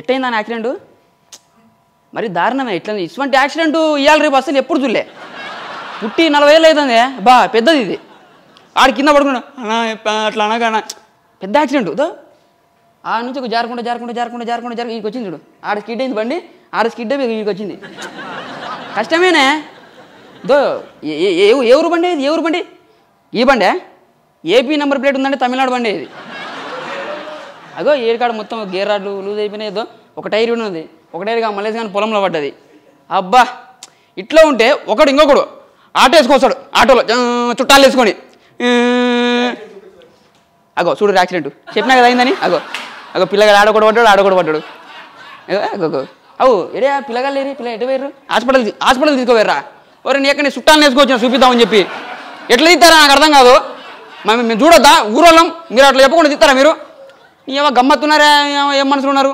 ఎట్టయింది అని యాక్సిడెంట్ మరి దారుణమే ఎట్లా ఇటువంటి యాక్సిడెంట్ ఇవాళ రేపు అసలు ఎప్పుడు చూడలే పుట్టి నలభై ఏళ్ళు అవుతుంది బా పెద్దది ఇది ఆడి కింద పడుకున్నాడు అట్లా అనగా పెద్ద యాక్సిడెంట్ ఆ నుంచి జారకుండా జారకుండా జారకుండా జారకుండా జారకుండా ఈ వచ్చింది చూడు ఆడ స్కిడ్ అయింది బండి ఆడ స్కిడ్ వీడికి వచ్చింది కష్టమేనే దో ఏ ఊరు బండి ఇది ఏ ఊరు బండి ఈ బండే ఏపీ నెంబర్ ప్లేట్ ఉందంటే తమిళనాడు బండి ఇది అగో ఏడుకాడ మొత్తం గేర్ రాడ్లు లూజ్ అయిపోయినాయి ఏదో ఒక టైర్ ఉన్నది ఒక టైర్ మళ్ళీ కానీ పొలంలో పడ్డది అబ్బా ఇట్లా ఉంటే ఒకడు ఇంకొకడు ఆటో వేసుకొస్తాడు ఆటోలో చుట్టాలు వేసుకొని అగో చూడు యాక్సిడెంట్ చెప్పినా కదా అయిందని అగో అగో పిల్లగాడు ఆడకూడ పడ్డాడు ఆడకూడ పడ్డాడు అగో అవు ఎడే పిల్లగాళ్ళు లేరు పిల్ల ఎటు వేరు హాస్పిటల్ హాస్పిటల్ తీసుకోవేరా ఒరే నీ ఎక్కడ చుట్టాలు వేసుకొచ్చిన చూపిద్దామని చెప్పి ఎట్లా తీస్తారా నాకు అర్థం కాదు మేము చూడొద్దా ఊరోళ్ళం మీరు అట్లా చెప్పకుండా తీస్తారా మీరు ఏమో గమ్మత్తున్నారా ఏమో ఏం మనుషులు ఉన్నారు